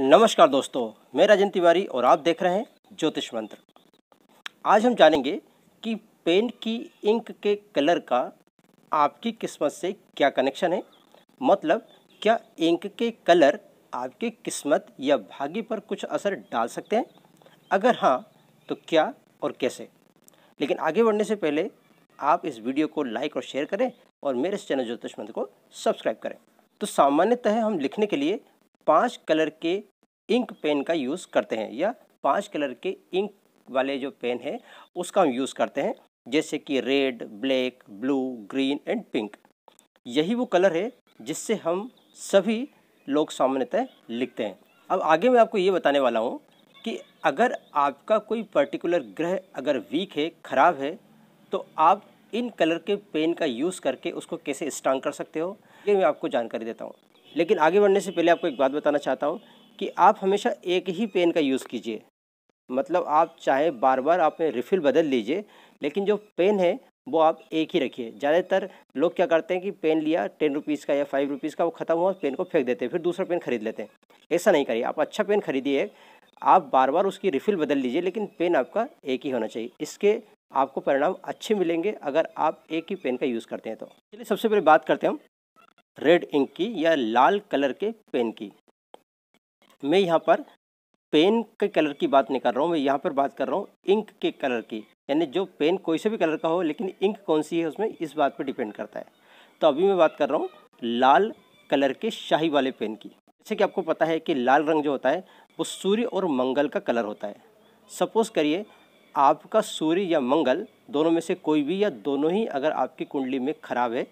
नमस्कार दोस्तों मैं राजन तिवारी और आप देख रहे हैं ज्योतिष मंत्र आज हम जानेंगे कि पेन की इंक के कलर का आपकी किस्मत से क्या कनेक्शन है मतलब क्या इंक के कलर आपकी किस्मत या भाग्य पर कुछ असर डाल सकते हैं अगर हाँ तो क्या और कैसे लेकिन आगे बढ़ने से पहले आप इस वीडियो को लाइक और शेयर करें और मेरे इस चैनल ज्योतिष मंत्र को सब्सक्राइब करें तो सामान्यतः हम लिखने के लिए पांच कलर के इंक पेन का यूज़ करते हैं या पांच कलर के इंक वाले जो पेन है उसका हम यूज़ करते हैं जैसे कि red black blue green and pink यही वो कलर है जिससे हम सभी लोग सामान्यतः लिखते हैं अब आगे मैं आपको ये बताने वाला हूँ कि अगर आपका कोई पर्टिकुलर ग्रह अगर वीक है ख़राब है तो आप इन कलर के पेन का यूज़ करके उसको कैसे स्ट्रांग कर सकते हो ये मैं आपको जानकारी देता हूँ लेकिन आगे बढ़ने से पहले आपको एक बात बताना चाहता हूँ कि आप हमेशा एक ही पेन का यूज़ कीजिए मतलब आप चाहे बार बार आप रिफ़िल बदल लीजिए लेकिन जो पेन है वो आप एक ही रखिए ज़्यादातर लोग क्या करते हैं कि पेन लिया टेन रुपीज़ का या फाइव रुपीज़ का वो ख़त्म हुआ पेन को फेंक देते हैं फिर दूसरा पेन खरीद लेते हैं ऐसा नहीं करिए आप अच्छा पेन खरीदिए आप बार बार उसकी रिफ़िल बदल लीजिए लेकिन पेन आपका एक ही होना चाहिए इसके आपको परिणाम अच्छे मिलेंगे अगर आप एक ही पेन का यूज़ करते हैं तो चलिए सबसे पहले बात करते हैं हम रेड इंक की या लाल कलर के पेन की मैं यहाँ पर पेन के कलर की बात नहीं कर रहा हूँ मैं यहाँ पर बात कर रहा हूँ इंक के कलर की यानी जो पेन कोई से भी कलर का हो लेकिन इंक कौन सी है उसमें इस बात पर डिपेंड करता है तो अभी मैं बात कर रहा हूँ लाल कलर के शाही वाले पेन की जैसे कि आपको पता है कि लाल रंग जो होता है वो सूर्य और मंगल का कलर होता है सपोज़ करिए आपका सूर्य या मंगल दोनों में से कोई भी या दोनों ही अगर आपकी कुंडली में खराब है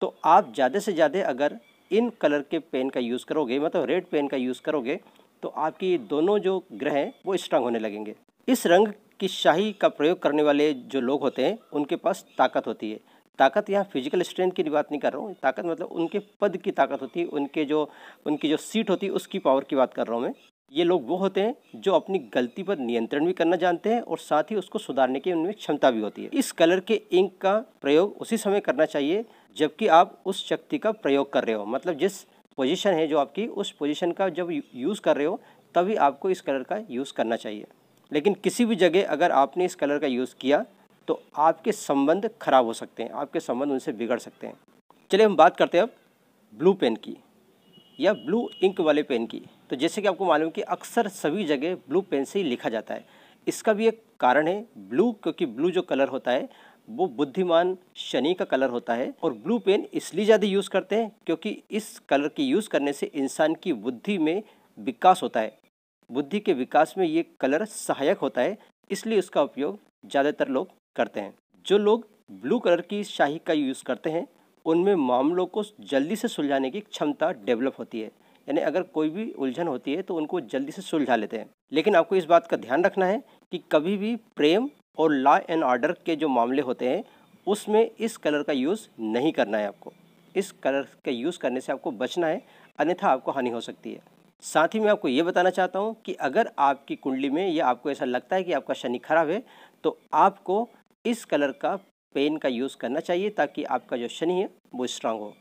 तो आप ज़्यादा से ज़्यादा अगर इन कलर के पेन का यूज़ करोगे मतलब रेड पेन का यूज़ करोगे तो आपकी दोनों जो ग्रह हैं वो स्ट्रांग होने लगेंगे इस रंग की शाही का प्रयोग करने वाले जो लोग होते हैं उनके पास ताकत होती है ताकत यहाँ फिजिकल स्ट्रेंथ की बात नहीं कर रहा हूँ ताकत मतलब उनके पद की ताकत होती है उनके जो उनकी जो सीट होती है उसकी पावर की बात कर रहा हूँ मैं ये लोग वो होते हैं जो अपनी गलती पर नियंत्रण भी करना जानते हैं और साथ ही उसको सुधारने की उनमें क्षमता भी होती है इस कलर के इंक का प्रयोग उसी समय करना चाहिए जबकि आप उस शक्ति का प्रयोग कर रहे हो मतलब जिस पोजीशन है जो आपकी उस पोजीशन का जब यूज़ कर रहे हो तभी आपको इस कलर का यूज़ करना चाहिए लेकिन किसी भी जगह अगर आपने इस कलर का यूज़ किया तो आपके संबंध खराब हो सकते हैं आपके संबंध उनसे बिगड़ सकते हैं चलिए हम बात करते हैं अब ब्लू पेन की या ब्लू इंक वाले पेन की तो जैसे कि आपको मालूम कि अक्सर सभी जगह ब्लू पेन से ही लिखा जाता है इसका भी एक कारण है ब्लू क्योंकि ब्लू जो कलर होता है वो बुद्धिमान शनि का कलर होता है और ब्लू पेन इसलिए ज़्यादा यूज़ करते हैं क्योंकि इस कलर की यूज़ करने से इंसान की बुद्धि में विकास होता है बुद्धि के विकास में ये कलर सहायक होता है इसलिए उसका उपयोग ज़्यादातर लोग करते हैं जो लोग ब्लू कलर की शाही का यूज़ करते हैं उनमें मामलों को जल्दी से सुलझाने की क्षमता डेवलप होती है यानी अगर कोई भी उलझन होती है तो उनको जल्दी से सुलझा लेते हैं लेकिन आपको इस बात का ध्यान रखना है कि कभी भी प्रेम और लॉ एंड ऑर्डर के जो मामले होते हैं उसमें इस कलर का यूज़ नहीं करना है आपको इस कलर का यूज़ करने से आपको बचना है अन्यथा आपको हानि हो सकती है साथ ही मैं आपको ये बताना चाहता हूँ कि अगर आपकी कुंडली में या आपको ऐसा लगता है कि आपका शनि खराब है तो आपको इस कलर का पेन का यूज़ करना चाहिए ताकि आपका जो शनि है वो स्ट्रांग हो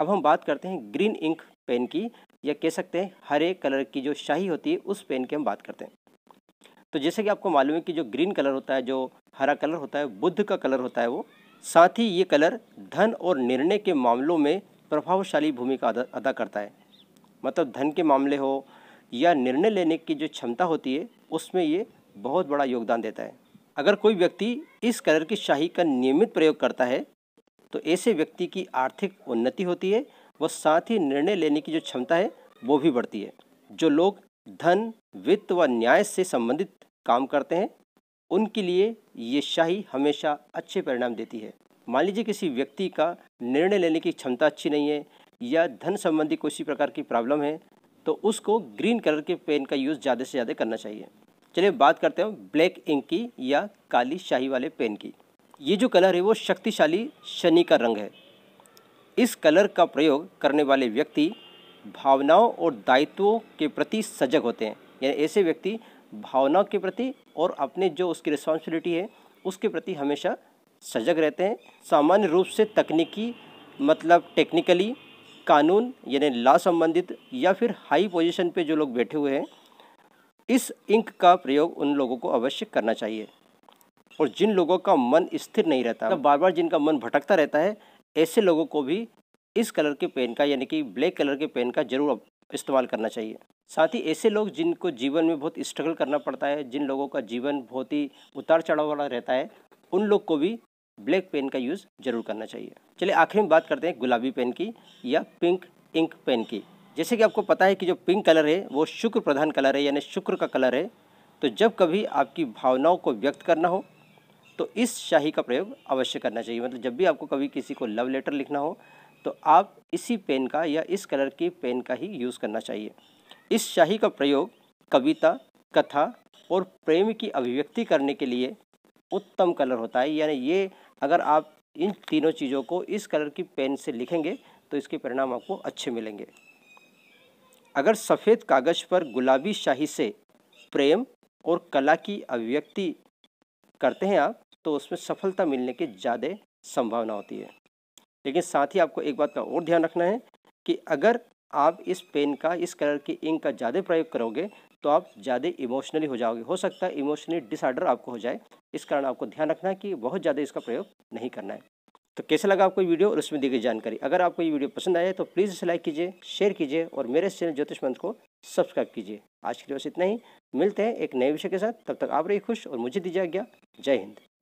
अब हम बात करते हैं ग्रीन इंक पेन की या कह सकते हैं हरे कलर की जो शाही होती है उस पेन की हम बात करते हैं तो जैसे कि आपको मालूम है कि जो ग्रीन कलर होता है जो हरा कलर होता है बुद्ध का कलर होता है वो साथ ही ये कलर धन और निर्णय के मामलों में प्रभावशाली भूमिका अदा करता है मतलब धन के मामले हो या निर्णय लेने की जो क्षमता होती है उसमें ये बहुत बड़ा योगदान देता है अगर कोई व्यक्ति इस कलर की शाही का नियमित प्रयोग करता है तो ऐसे व्यक्ति की आर्थिक उन्नति होती है व साथ ही निर्णय लेने की जो क्षमता है वो भी बढ़ती है जो लोग धन वित्त व न्याय से संबंधित काम करते हैं उनके लिए ये शाही हमेशा अच्छे परिणाम देती है मान लीजिए किसी व्यक्ति का निर्णय लेने की क्षमता अच्छी नहीं है या धन संबंधी किसी प्रकार की प्रॉब्लम है तो उसको ग्रीन कलर के पेन का यूज़ ज़्यादा से ज़्यादा करना चाहिए चलिए बात करते हैं ब्लैक इंक की या काली शाही वाले पेन की ये जो कलर है वो शक्तिशाली शनि का रंग है इस कलर का प्रयोग करने वाले व्यक्ति भावनाओं और दायित्वों के प्रति सजग होते हैं यानी ऐसे व्यक्ति भावनाओं के प्रति और अपने जो उसकी रिस्पॉन्सिबिलिटी है उसके प्रति हमेशा सजग रहते हैं सामान्य रूप से तकनीकी मतलब टेक्निकली कानून यानी लॉ संबंधित या फिर हाई पोजीशन पे जो लोग बैठे हुए हैं इस इंक का प्रयोग उन लोगों को अवश्य करना चाहिए और जिन लोगों का मन स्थिर नहीं रहता मतलब बार बार जिनका मन भटकता रहता है ऐसे लोगों को भी इस कलर के पेन का यानी कि ब्लैक कलर के पेन का ज़रूर इस्तेमाल करना चाहिए साथ ही ऐसे लोग जिनको जीवन में बहुत स्ट्रगल करना पड़ता है जिन लोगों का जीवन बहुत ही उतार चढ़ाव वाला रहता है उन लोग को भी ब्लैक पेन का यूज़ ज़रूर करना चाहिए चलिए आखिर में बात करते हैं गुलाबी पेन की या पिंक इंक पेन की जैसे कि आपको पता है कि जो पिंक कलर है वो शुक्र प्रधान कलर है यानी शुक्र का कलर है तो जब कभी आपकी भावनाओं को व्यक्त करना हो तो इस शाही का प्रयोग अवश्य करना चाहिए मतलब जब भी आपको कभी किसी को लव लेटर लिखना हो तो आप इसी पेन का या इस कलर की पेन का ही यूज़ करना चाहिए इस शाही का प्रयोग कविता कथा और प्रेम की अभिव्यक्ति करने के लिए उत्तम कलर होता है यानी ये अगर आप इन तीनों चीज़ों को इस कलर की पेन से लिखेंगे तो इसके परिणाम आपको अच्छे मिलेंगे अगर सफ़ेद कागज़ पर गुलाबी शाही से प्रेम और कला की अभिव्यक्ति करते हैं आप तो उसमें सफलता मिलने की ज़्यादा संभावना होती है लेकिन साथ ही आपको एक बात का और ध्यान रखना है कि अगर आप इस पेन का इस कलर की इंक का ज़्यादा प्रयोग करोगे तो आप ज़्यादा इमोशनली हो जाओगे हो सकता है इमोशनली डिसऑर्डर आपको हो जाए इस कारण आपको ध्यान रखना है कि बहुत ज़्यादा इसका प्रयोग नहीं करना है तो कैसे लगा आपको ये वीडियो और उसमें दी गई जानकारी अगर आपको ये वीडियो पसंद आए तो प्लीज़ इसे लाइक कीजिए शेयर कीजिए और मेरे चैनल ज्योतिष मंत्र को सब्सक्राइब कीजिए आज के लिए बस इतना ही मिलते हैं एक नए विषय के साथ तब तक आप रहिए खुश और मुझे दीजिए आज्ञा जय हिंद